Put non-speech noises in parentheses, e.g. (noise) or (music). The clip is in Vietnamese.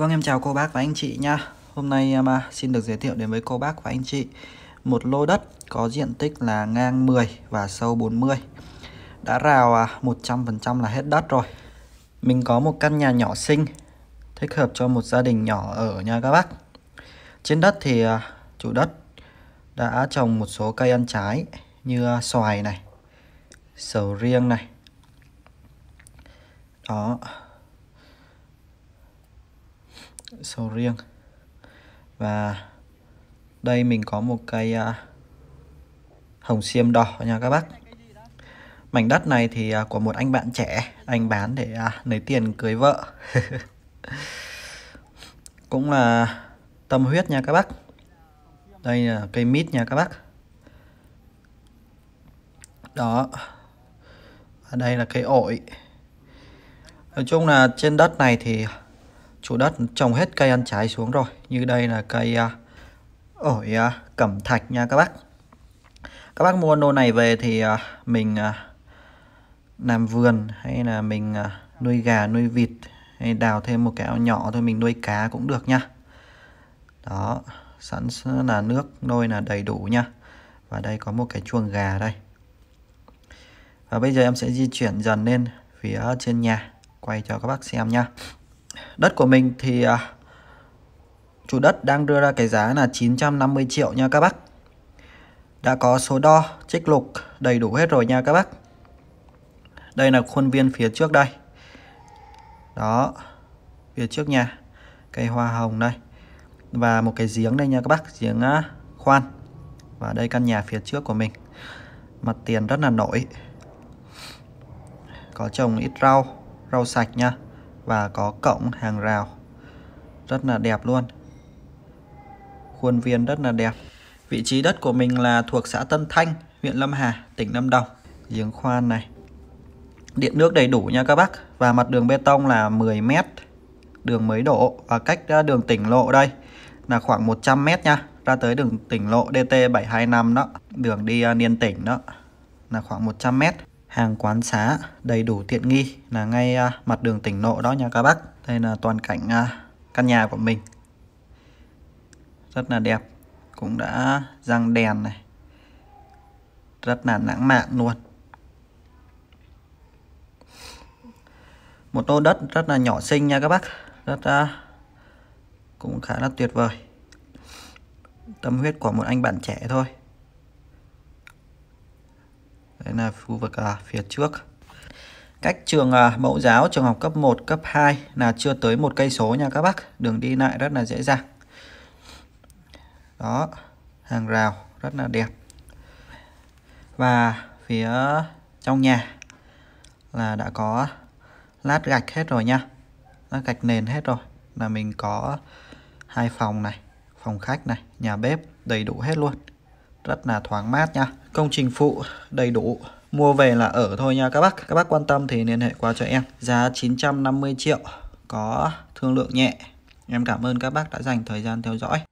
Vâng em chào cô bác và anh chị nha Hôm nay em à, xin được giới thiệu đến với cô bác và anh chị Một lô đất có diện tích là ngang 10 và sâu 40 Đã rào 100% à, là hết đất rồi Mình có một căn nhà nhỏ xinh Thích hợp cho một gia đình nhỏ ở nha các bác Trên đất thì à, chủ đất đã trồng một số cây ăn trái Như xoài này, sầu riêng này Đó sầu riêng và đây mình có một cây à, hồng xiêm đỏ nha các bác mảnh đất này thì à, của một anh bạn trẻ anh bán để à, lấy tiền cưới vợ (laughs) cũng là tâm huyết nha các bác đây là cây mít nha các bác đó ở đây là cây ổi nói chung là trên đất này thì chỗ đất trồng hết cây ăn trái xuống rồi như đây là cây à, ổi à, cẩm thạch nha các bác các bác mua nô này về thì à, mình làm vườn hay là mình nuôi gà nuôi vịt hay đào thêm một cái ao nhỏ thôi mình nuôi cá cũng được nha đó sẵn là nước nôi là đầy đủ nha và đây có một cái chuồng gà đây và bây giờ em sẽ di chuyển dần lên phía trên nhà quay cho các bác xem nha đất của mình thì uh, chủ đất đang đưa ra cái giá là 950 triệu nha các bác đã có số đo trích lục đầy đủ hết rồi nha các bác đây là khuôn viên phía trước đây đó phía trước nhà cây hoa hồng đây và một cái giếng đây nha các bác giếng à, khoan và đây căn nhà phía trước của mình mặt tiền rất là nổi có trồng ít rau rau sạch nha và có cổng hàng rào rất là đẹp luôn khuôn viên rất là đẹp vị trí đất của mình là thuộc xã Tân Thanh huyện Lâm Hà tỉnh Lâm Đồng giếng khoan này điện nước đầy đủ nha các bác và mặt đường bê tông là 10 m đường mới đổ và cách đường tỉnh lộ đây là khoảng 100 m nha ra tới đường tỉnh lộ DT 725 đó đường đi liên à, tỉnh đó là khoảng 100 m hàng quán xá đầy đủ tiện nghi là ngay à, mặt đường tỉnh lộ đó nha các bác đây là toàn cảnh à, căn nhà của mình rất là đẹp cũng đã răng đèn này rất là lãng mạn luôn một lô đất rất là nhỏ xinh nha các bác rất uh, cũng khá là tuyệt vời tâm huyết của một anh bạn trẻ thôi Đấy là khu vực à, phía trước. Cách trường à, mẫu giáo, trường học cấp 1, cấp 2 là chưa tới một cây số nha các bác. Đường đi lại rất là dễ dàng. Đó, hàng rào rất là đẹp. Và phía trong nhà là đã có lát gạch hết rồi nha. Lát gạch nền hết rồi. Là mình có hai phòng này, phòng khách này, nhà bếp đầy đủ hết luôn rất là thoáng mát nha công trình phụ đầy đủ mua về là ở thôi nha các bác các bác quan tâm thì liên hệ qua cho em giá 950 triệu có thương lượng nhẹ em cảm ơn các bác đã dành thời gian theo dõi